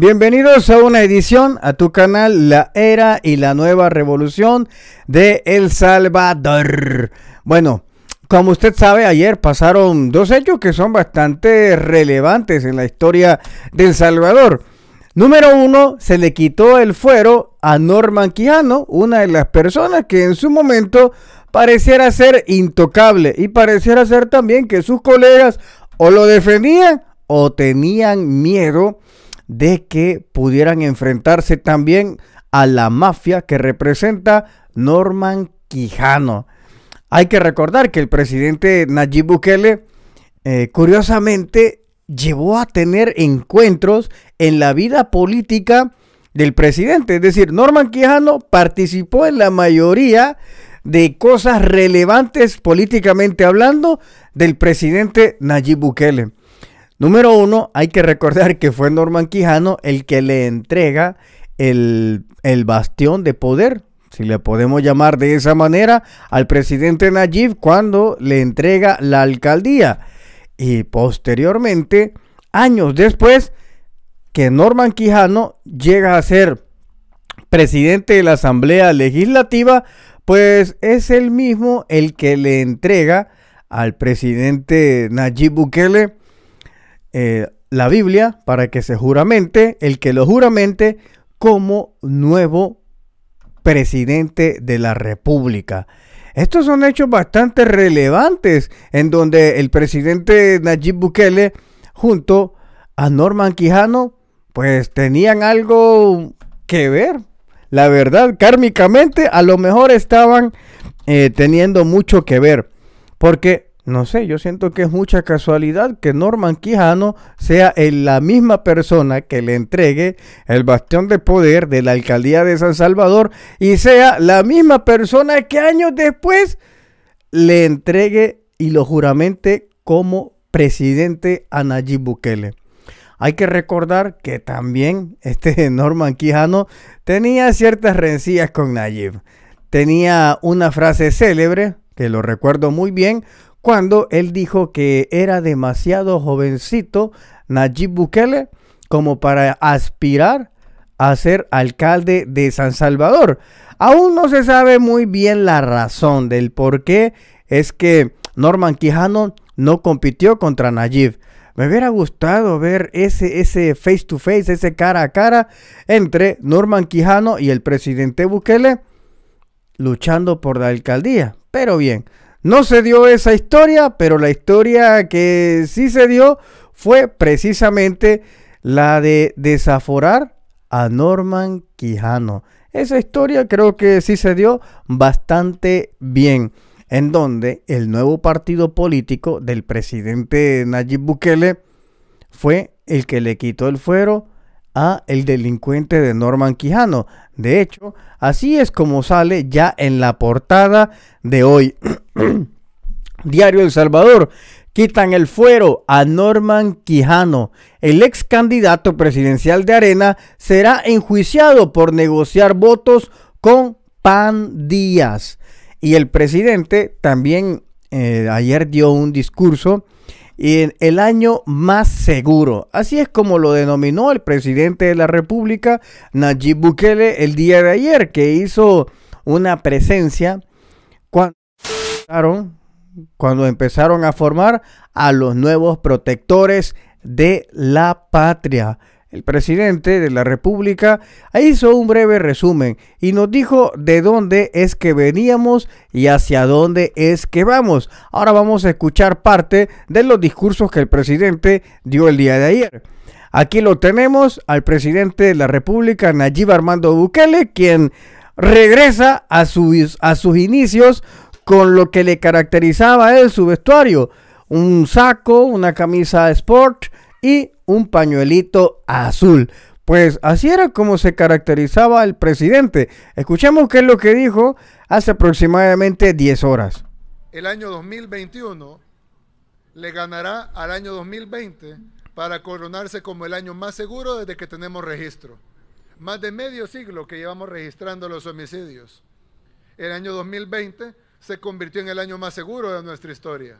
Bienvenidos a una edición a tu canal La Era y la Nueva Revolución de El Salvador. Bueno, como usted sabe, ayer pasaron dos hechos que son bastante relevantes en la historia de El Salvador. Número uno, se le quitó el fuero a Norman Quiano, una de las personas que en su momento pareciera ser intocable y pareciera ser también que sus colegas o lo defendían o tenían miedo de que pudieran enfrentarse también a la mafia que representa Norman Quijano. Hay que recordar que el presidente Nayib Bukele, eh, curiosamente, llevó a tener encuentros en la vida política del presidente. Es decir, Norman Quijano participó en la mayoría de cosas relevantes políticamente hablando del presidente Nayib Bukele. Número uno, hay que recordar que fue Norman Quijano el que le entrega el, bastión de poder, si le podemos llamar de esa manera, al presidente Nayib cuando le entrega la alcaldía. Y posteriormente, años después, que Norman Quijano llega a ser presidente de la Asamblea Legislativa, pues es el mismo el que le entrega al presidente Nayib Bukele eh, la Biblia para que se juramente, el que lo juramente, como nuevo presidente de la República. Estos son hechos bastante relevantes en donde el presidente Nayib Bukele junto a Norman Quijano pues tenían algo que ver. La verdad, kármicamente a lo mejor estaban eh, teniendo mucho que ver. Porque no sé, yo siento que es mucha casualidad que Norman Quijano sea la misma persona que le entregue el bastión de poder de la alcaldía de San Salvador y sea la misma persona que años después le entregue y lo juramente como presidente a Nayib Bukele. Hay que recordar que también este Norman Quijano tenía ciertas rencillas con Nayib. Tenía una frase célebre, que lo recuerdo muy bien, cuando él dijo que era demasiado jovencito Nayib Bukele como para aspirar a ser alcalde de San Salvador. Aún no se sabe muy bien la razón del por qué es que Norman Quijano no compitió contra Nayib. Me hubiera gustado ver ese, ese face to face, ese cara a cara entre Norman Quijano y el presidente Bukele luchando por la alcaldía. Pero bien, no se dio esa historia, pero la historia que sí se dio fue precisamente la de desaforar a Norman Quijano. Esa historia creo que sí se dio bastante bien, en donde el nuevo partido político del presidente Nayib Bukele fue el que le quitó el fuero el delincuente de Norman Quijano. De hecho, así es como sale ya en la portada de hoy. Diario El Salvador. Quitan el fuero a Norman Quijano. El ex candidato presidencial de Arena será enjuiciado por negociar votos con Pan Díaz. Y el presidente también eh, ayer dio un discurso y en el año más seguro. Así es como lo denominó el presidente de la República, Nayib Bukele, el día de ayer, que hizo una presencia cuando cuando empezaron a formar a los nuevos protectores de la patria el presidente de la República, hizo un breve resumen y nos dijo de dónde es que veníamos y hacia dónde es que vamos. Ahora vamos a escuchar parte de los discursos que el presidente dio el día de ayer. Aquí lo tenemos al presidente de la República, Nayib Armando Bukele, quien regresa a sus, a sus inicios con lo que le caracterizaba a él su vestuario. Un saco, una camisa sport y un pañuelito azul. Pues así era como se caracterizaba el presidente. Escuchemos qué es lo que dijo hace aproximadamente 10 horas. El año 2021 le ganará al año 2020 para coronarse como el año más seguro desde que tenemos registro. Más de medio siglo que llevamos registrando los homicidios. El año 2020 se convirtió en el año más seguro de nuestra historia.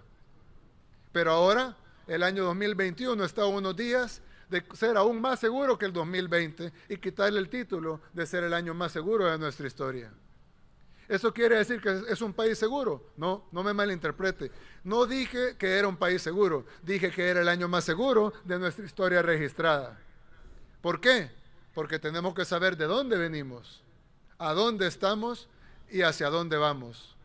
Pero ahora el año 2021 está a unos días de ser aún más seguro que el 2020 y quitarle el título de ser el año más seguro de nuestra historia. ¿Eso quiere decir que es un país seguro? No, no me malinterprete. No dije que era un país seguro, dije que era el año más seguro de nuestra historia registrada. ¿Por qué? Porque tenemos que saber de dónde venimos, a dónde estamos y hacia dónde vamos.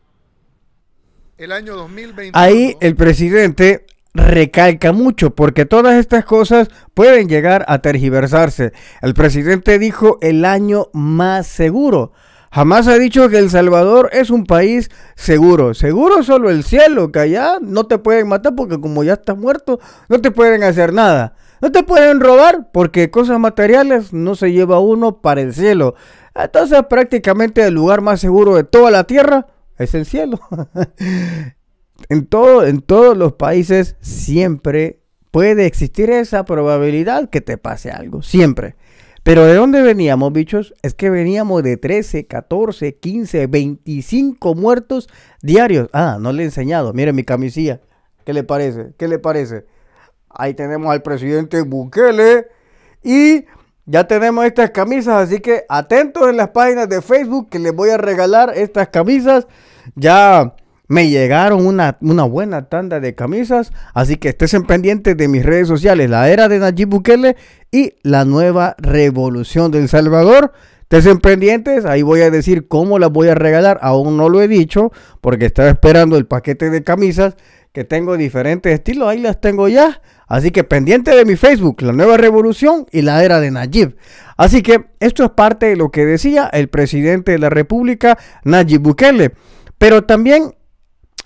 El año 2021. Ahí el presidente recalca mucho porque todas estas cosas pueden llegar a tergiversarse. El presidente dijo el año más seguro. Jamás ha dicho que El Salvador es un país seguro. Seguro solo el cielo, que allá no te pueden matar porque como ya estás muerto, no te pueden hacer nada. No te pueden robar porque cosas materiales no se lleva uno para el cielo. Entonces prácticamente el lugar más seguro de toda la tierra es el cielo. en, todo, en todos los países siempre puede existir esa probabilidad que te pase algo, siempre. Pero ¿de dónde veníamos, bichos? Es que veníamos de 13, 14, 15, 25 muertos diarios. Ah, no le he enseñado. Miren mi camisilla. ¿Qué le parece? ¿Qué le parece? Ahí tenemos al presidente Bukele y ya tenemos estas camisas, así que atentos en las páginas de Facebook que les voy a regalar estas camisas. Ya me llegaron una, buena tanda de camisas, así que estén pendientes de mis redes sociales, la era de Nayib Bukele y la nueva revolución del Salvador. Estén pendientes, ahí voy a decir cómo las voy a regalar, aún no lo he dicho porque estaba esperando el paquete de camisas que tengo diferentes estilos, ahí las tengo ya. Así que pendiente de mi Facebook, La Nueva Revolución y la Era de Nayib. Así que esto es parte de lo que decía el presidente de la República, Nayib Bukele. Pero también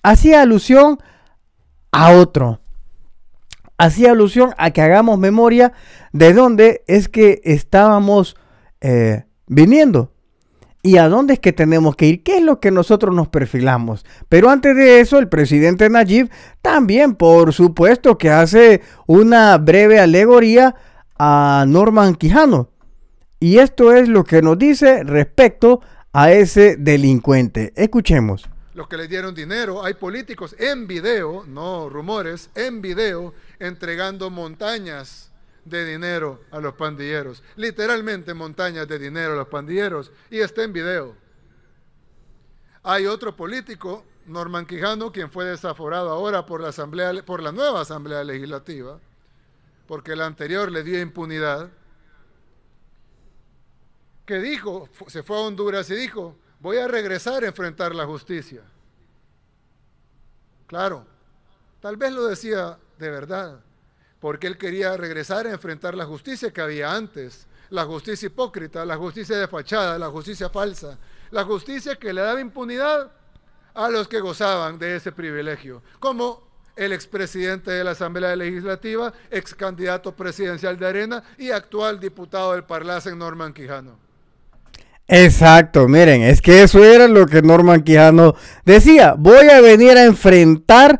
hacía alusión a otro. Hacía alusión a que hagamos memoria de dónde es que estábamos eh, viniendo y a dónde es que tenemos que ir, qué es lo que nosotros nos perfilamos. Pero antes de eso, el presidente Najib también, por supuesto, que hace una breve alegoría a Norman Quijano. Y esto es lo que nos dice respecto a ese delincuente. Escuchemos los que les dieron dinero, hay políticos en video, no rumores, en video, entregando montañas de dinero a los pandilleros. Literalmente montañas de dinero a los pandilleros. Y está en video. Hay otro político, Norman Quijano, quien fue desaforado ahora por la, asamblea, por la nueva Asamblea Legislativa, porque la anterior le dio impunidad, que dijo, se fue a Honduras y dijo, voy a regresar a enfrentar la justicia. Claro, tal vez lo decía de verdad, porque él quería regresar a enfrentar la justicia que había antes, la justicia hipócrita, la justicia de fachada, la justicia falsa, la justicia que le daba impunidad a los que gozaban de ese privilegio, como el expresidente de la Asamblea Legislativa, ex candidato presidencial de Arena y actual diputado del Parlacen Norman Quijano. Exacto, miren, es que eso era lo que Norman Quijano decía, voy a venir a enfrentar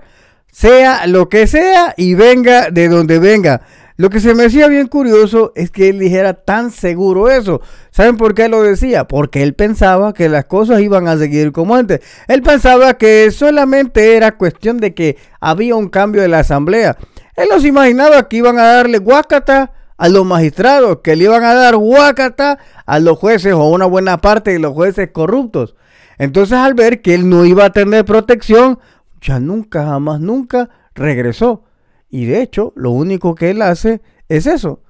sea lo que sea y venga de donde venga. Lo que se me hacía bien curioso es que él dijera tan seguro eso. ¿Saben por qué lo decía? Porque él pensaba que las cosas iban a seguir como antes. Él pensaba que solamente era cuestión de que había un cambio de la asamblea. Él los imaginaba que iban a darle Huácata a los magistrados que le iban a dar guacata a los jueces o una buena parte de los jueces corruptos. Entonces al ver que él no iba a tener protección, ya nunca, jamás, nunca regresó. Y de hecho, lo único que él hace es eso.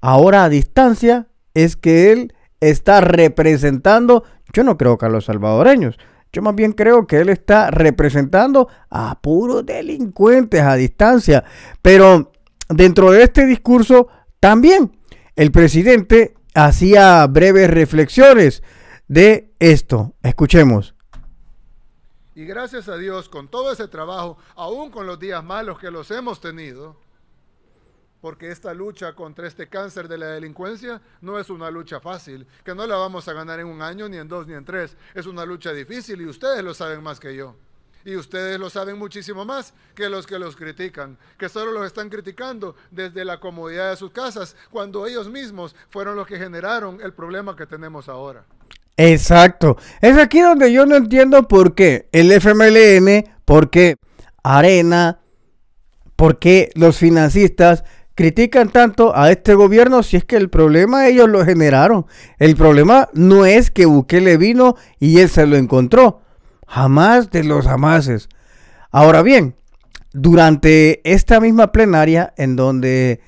Ahora a distancia es que él está representando, yo no creo que a los salvadoreños, yo más bien creo que él está representando a puros delincuentes a distancia. Pero dentro de este discurso también el presidente hacía breves reflexiones de esto. Escuchemos. Y gracias a Dios, con todo ese trabajo, aún con los días malos que los hemos tenido, porque esta lucha contra este cáncer de la delincuencia no es una lucha fácil, que no la vamos a ganar en un año, ni en dos, ni en tres. Es una lucha difícil y ustedes lo saben más que yo. Y ustedes lo saben muchísimo más que los que los critican, que solo los están criticando desde la comodidad de sus casas, cuando ellos mismos fueron los que generaron el problema que tenemos ahora. Exacto. Es aquí donde yo no entiendo por qué el FMLN, por qué Arena, por qué los financistas critican tanto a este gobierno si es que el problema ellos lo generaron. El problema no es que Bukele vino y él se lo encontró. Jamás de los jamases. Ahora bien, durante esta misma plenaria en donde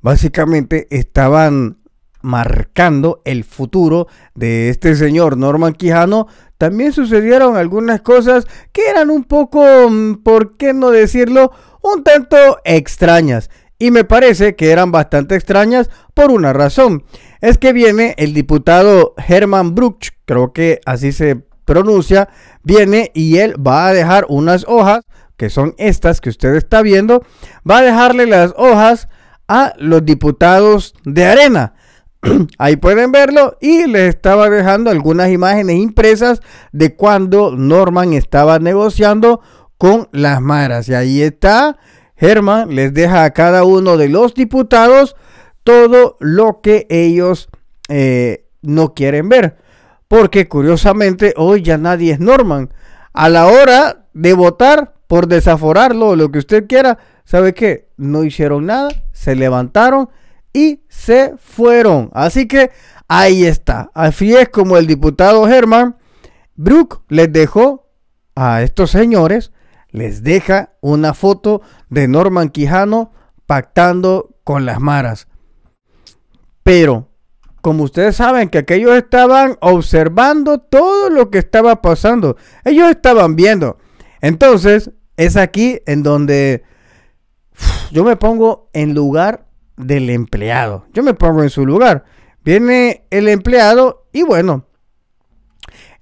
básicamente estaban marcando el futuro de este señor Norman Quijano, también sucedieron algunas cosas que eran un poco, mm, por qué no decirlo, un tanto extrañas. Y me parece que eran bastante extrañas por una razón. Es que viene el diputado Herman Bruch, creo que así se pronuncia, viene y él va a dejar unas hojas, que son estas que usted está viendo, va a dejarle las hojas a los diputados de arena. Ahí pueden verlo y les estaba dejando algunas imágenes impresas de cuando Norman estaba negociando con las maras. Y ahí está, Germán les deja a cada uno de los diputados todo lo que ellos eh, no quieren ver porque curiosamente hoy ya nadie es Norman. A la hora de votar por desaforarlo o lo que usted quiera, ¿sabe qué? No hicieron nada, se levantaron y se fueron. Así que ahí está. Así es como el diputado Herman Brook les dejó a estos señores, les deja una foto de Norman Quijano pactando con las maras. Pero como ustedes saben que aquellos estaban observando todo lo que estaba pasando. Ellos estaban viendo. Entonces, es aquí en donde yo me pongo en lugar del empleado. Yo me pongo en su lugar. Viene el empleado y bueno,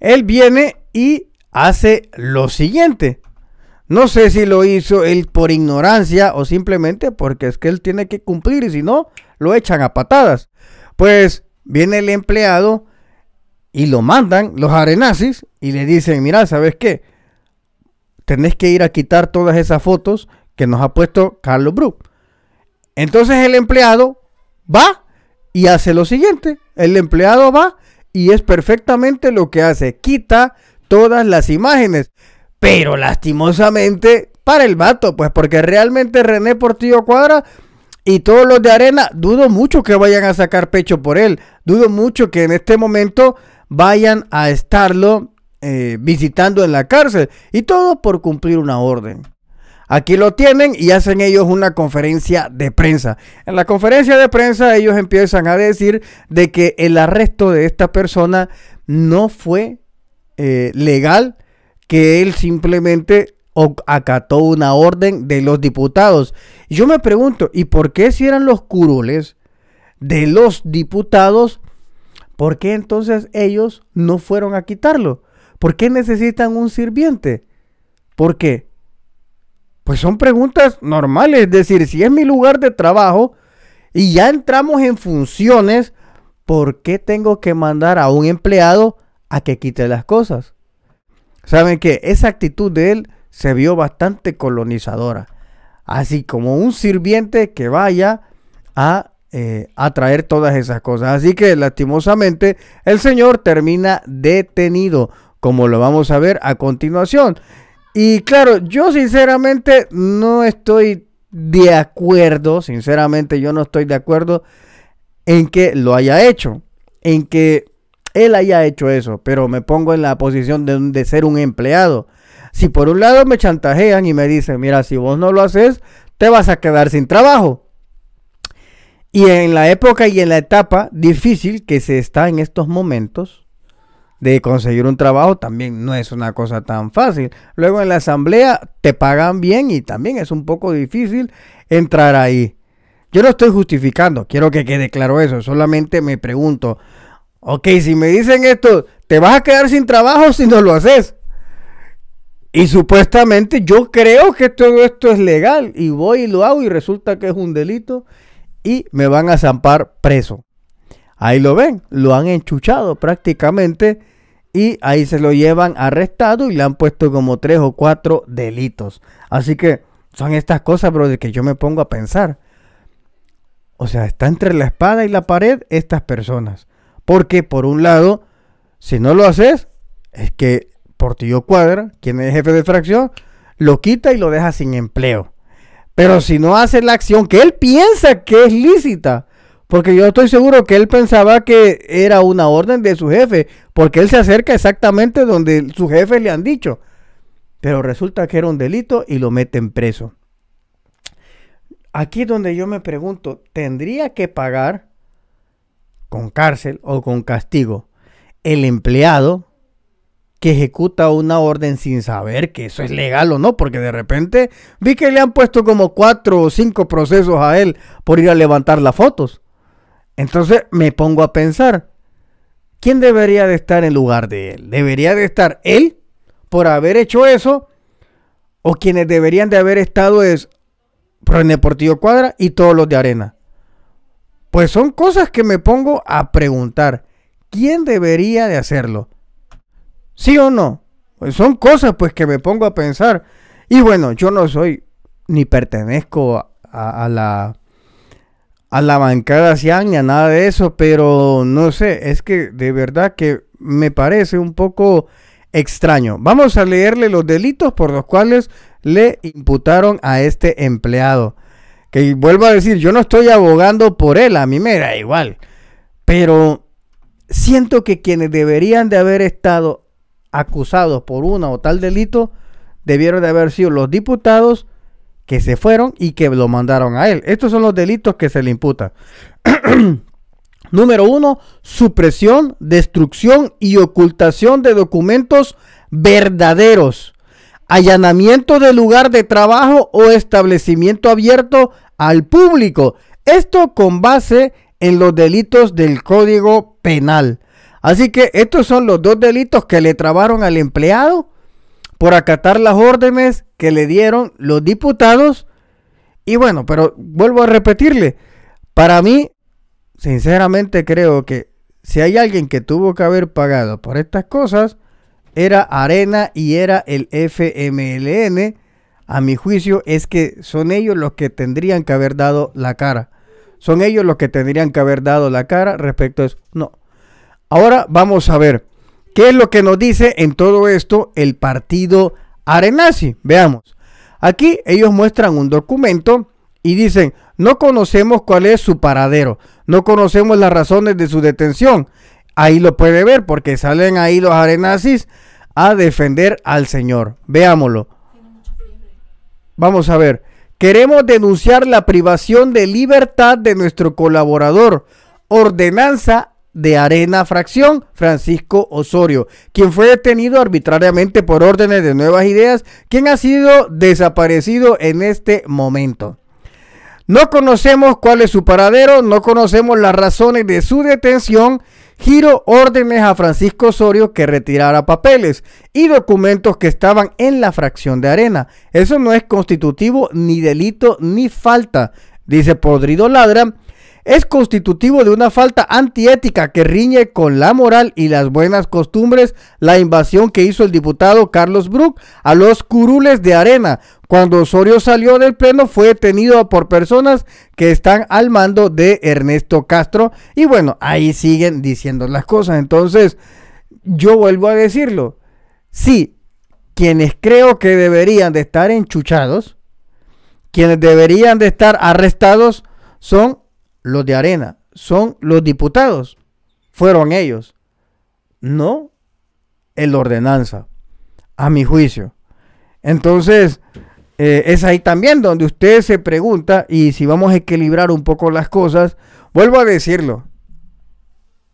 él viene y hace lo siguiente. No sé si lo hizo él por ignorancia o simplemente porque es que él tiene que cumplir y si no, lo echan a patadas. Pues Viene el empleado y lo mandan los arenazis y le dicen, mira, ¿sabes qué? Tenés que ir a quitar todas esas fotos que nos ha puesto Carlos brook Entonces el empleado va y hace lo siguiente. El empleado va y es perfectamente lo que hace. Quita todas las imágenes. Pero lastimosamente para el vato, pues porque realmente René Portillo Cuadra y todos los de arena, dudo mucho que vayan a sacar pecho por él. Dudo mucho que en este momento vayan a estarlo eh, visitando en la cárcel. Y todo por cumplir una orden. Aquí lo tienen y hacen ellos una conferencia de prensa. En la conferencia de prensa ellos empiezan a decir de que el arresto de esta persona no fue eh, legal, que él simplemente acató una orden de los diputados. yo me pregunto, ¿y por qué si eran los curules de los diputados, por qué entonces ellos no fueron a quitarlo? ¿Por qué necesitan un sirviente? ¿Por qué? Pues son preguntas normales, es decir, si es mi lugar de trabajo y ya entramos en funciones, ¿por qué tengo que mandar a un empleado a que quite las cosas? Saben qué? esa actitud de él se vio bastante colonizadora, así como un sirviente que vaya a eh, atraer todas esas cosas. Así que lastimosamente el Señor termina detenido, como lo vamos a ver a continuación. Y claro, yo sinceramente no estoy de acuerdo, sinceramente yo no estoy de acuerdo en que lo haya hecho, en que él haya hecho eso, pero me pongo en la posición de, de ser un empleado. Si por un lado me chantajean y me dicen, mira, si vos no lo haces, te vas a quedar sin trabajo. Y en la época y en la etapa difícil que se está en estos momentos de conseguir un trabajo, también no es una cosa tan fácil. Luego en la asamblea te pagan bien y también es un poco difícil entrar ahí. Yo no estoy justificando, quiero que quede claro eso, solamente me pregunto, ok, si me dicen esto, ¿te vas a quedar sin trabajo si no lo haces? Y supuestamente yo creo que todo esto es legal y voy y lo hago y resulta que es un delito y me van a zampar preso. Ahí lo ven, lo han enchuchado prácticamente y ahí se lo llevan arrestado y le han puesto como tres o cuatro delitos. Así que son estas cosas, bro, de que yo me pongo a pensar. O sea, está entre la espada y la pared estas personas. Porque por un lado, si no lo haces, es que Portillo Cuadra, quien es jefe de fracción, lo quita y lo deja sin empleo. Pero si no hace la acción que él piensa que es lícita, porque yo estoy seguro que él pensaba que era una orden de su jefe, porque él se acerca exactamente donde su jefe le han dicho. Pero resulta que era un delito y lo meten preso. Aquí es donde yo me pregunto, ¿tendría que pagar con cárcel o con castigo el empleado que ejecuta una orden sin saber que eso es legal o no, porque de repente vi que le han puesto como cuatro o cinco procesos a él por ir a levantar las fotos. Entonces me pongo a pensar, ¿quién debería de estar en lugar de él? ¿Debería de estar él por haber hecho eso? ¿O quienes deberían de haber estado es René deportivo Cuadra y todos los de Arena? Pues son cosas que me pongo a preguntar, ¿quién debería de hacerlo? ¿Sí o no? Pues son cosas pues que me pongo a pensar. Y bueno, yo no soy ni pertenezco a, la a la bancada ni a nada de eso, pero no sé, es que de verdad que me parece un poco extraño. Vamos a leerle los delitos por los cuales le imputaron a este empleado. Que vuelvo a decir, yo no estoy abogando por él, a mí me da igual. Pero siento que quienes deberían de haber estado acusados por una o tal delito debieron de haber sido los diputados que se fueron y que lo mandaron a él. Estos son los delitos que se le imputa Número uno, supresión, destrucción y ocultación de documentos verdaderos. Allanamiento de lugar de trabajo o establecimiento abierto al público. Esto con base en los delitos del Código Penal. Así que estos son los dos delitos que le trabaron al empleado por acatar las órdenes que le dieron los diputados. Y bueno, pero vuelvo a repetirle, para mí, sinceramente creo que si hay alguien que tuvo que haber pagado por estas cosas, era Arena y era el FMLN. A mi juicio es que son ellos los que tendrían que haber dado la cara. Son ellos los que tendrían que haber dado la cara respecto a eso. No, Ahora vamos a ver qué es lo que nos dice en todo esto el partido Arenazi. Veamos. Aquí ellos muestran un documento y dicen, no conocemos cuál es su paradero, no conocemos las razones de su detención. Ahí lo puede ver porque salen ahí los arenazis a defender al Señor. Veámoslo. Vamos a ver. Queremos denunciar la privación de libertad de nuestro colaborador. Ordenanza de Arena Fracción, Francisco Osorio, quien fue detenido arbitrariamente por órdenes de Nuevas Ideas, quien ha sido desaparecido en este momento. No conocemos cuál es su paradero, no conocemos las razones de su detención. Giro órdenes a Francisco Osorio que retirara papeles y documentos que estaban en la fracción de arena. Eso no es constitutivo ni delito ni falta, dice Podrido Ladra, es constitutivo de una falta antiética que riñe con la moral y las buenas costumbres la invasión que hizo el diputado Carlos Brook a los curules de arena. Cuando Osorio salió del pleno fue detenido por personas que están al mando de Ernesto Castro y bueno, ahí siguen diciendo las cosas. Entonces, yo vuelvo a decirlo. Sí, quienes creo que deberían de estar enchuchados, quienes deberían de estar arrestados son los de arena, son los diputados. Fueron ellos, no el ordenanza, a mi juicio. Entonces, eh, es ahí también donde usted se pregunta, y si vamos a equilibrar un poco las cosas, vuelvo a decirlo,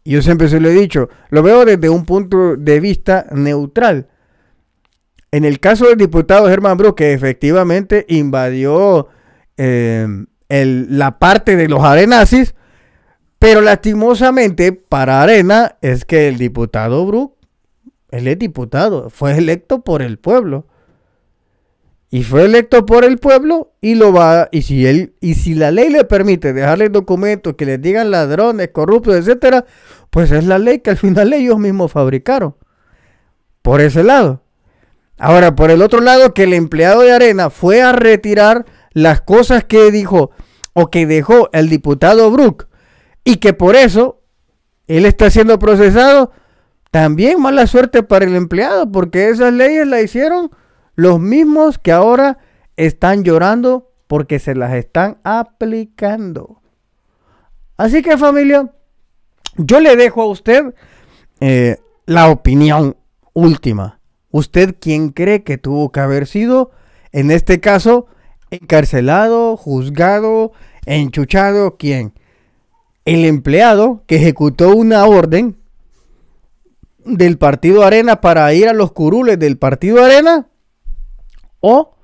yo siempre se lo he dicho, lo veo desde un punto de vista neutral. En el caso del diputado Germán Bro, que efectivamente invadió eh, la parte de los arenazis, pero lastimosamente para Arena es que el diputado Brook, él es diputado, fue electo por el pueblo. Y fue electo por el pueblo y lo va y si él y si la ley le permite dejarle documentos que les digan ladrones, corruptos, etcétera, pues es la ley que al final ellos mismos fabricaron. Por ese lado. Ahora, por el otro lado, que el empleado de Arena fue a retirar las cosas que dijo o que dejó el diputado Brook y que por eso él está siendo procesado, también mala suerte para el empleado, porque esas leyes las hicieron los mismos que ahora están llorando porque se las están aplicando. Así que familia, yo le dejo a usted eh, la opinión última. Usted ¿quién cree que tuvo que haber sido, en este caso, encarcelado, juzgado, enchuchado, ¿quién? El empleado que ejecutó una orden del partido Arena para ir a los curules del partido Arena o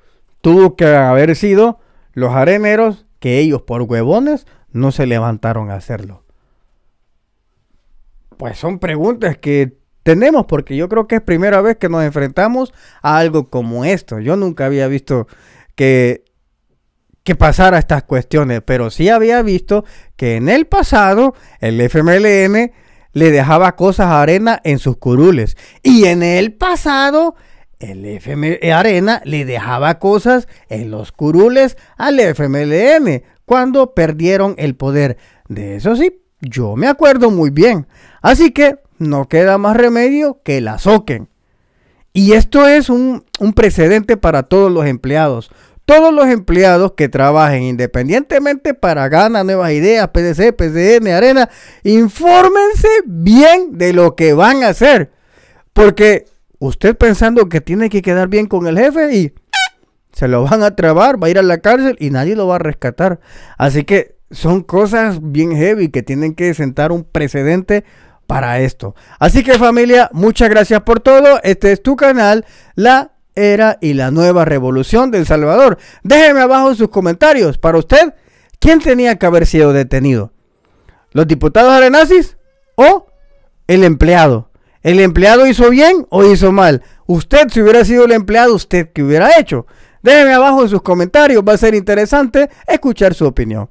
tuvo que haber sido los areneros que ellos por huevones no se levantaron a hacerlo. Pues son preguntas que tenemos porque yo creo que es primera vez que nos enfrentamos a algo como esto. Yo nunca había visto que que pasara estas cuestiones, pero sí había visto que en el pasado el FMLN le dejaba cosas a Arena en sus curules. Y en el pasado el FM eh, Arena le dejaba cosas en los curules al FMLN cuando perdieron el poder. De eso sí, yo me acuerdo muy bien. Así que no queda más remedio que la soquen. Y esto es un, un precedente para todos los empleados. Todos los empleados que trabajen independientemente para Gana, Nuevas Ideas, PDC, PCN, Arena, infórmense bien de lo que van a hacer. Porque usted pensando que tiene que quedar bien con el jefe y se lo van a trabar, va a ir a la cárcel y nadie lo va a rescatar. Así que son cosas bien heavy que tienen que sentar un precedente para esto. Así que familia, muchas gracias por todo. Este es tu canal, La era y la nueva revolución de El Salvador. Déjeme abajo sus comentarios. Para usted, ¿quién tenía que haber sido detenido? ¿Los diputados arenazis o el empleado? ¿El empleado hizo bien o hizo mal? Usted, si hubiera sido el empleado, ¿usted qué hubiera hecho? Déjeme abajo en sus comentarios, va a ser interesante escuchar su opinión.